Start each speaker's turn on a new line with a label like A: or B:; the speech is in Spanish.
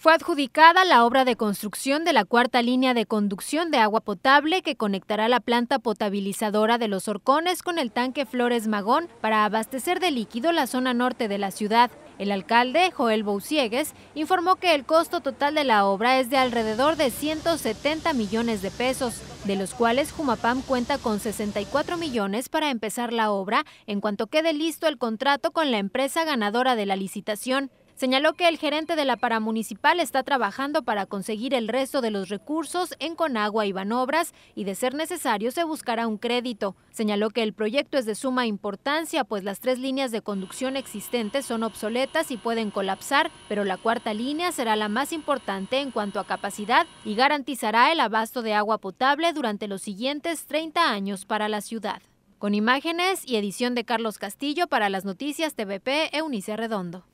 A: fue adjudicada la obra de construcción de la cuarta línea de conducción de agua potable que conectará la planta potabilizadora de los Orcones con el tanque Flores Magón para abastecer de líquido la zona norte de la ciudad. El alcalde, Joel Bouciegues, informó que el costo total de la obra es de alrededor de 170 millones de pesos, de los cuales Jumapam cuenta con 64 millones para empezar la obra en cuanto quede listo el contrato con la empresa ganadora de la licitación. Señaló que el gerente de la paramunicipal está trabajando para conseguir el resto de los recursos en Conagua y Banobras y de ser necesario se buscará un crédito. Señaló que el proyecto es de suma importancia pues las tres líneas de conducción existentes son obsoletas y pueden colapsar, pero la cuarta línea será la más importante en cuanto a capacidad y garantizará el abasto de agua potable durante los siguientes 30 años para la ciudad. Con imágenes y edición de Carlos Castillo para las noticias TVP Eunice Redondo.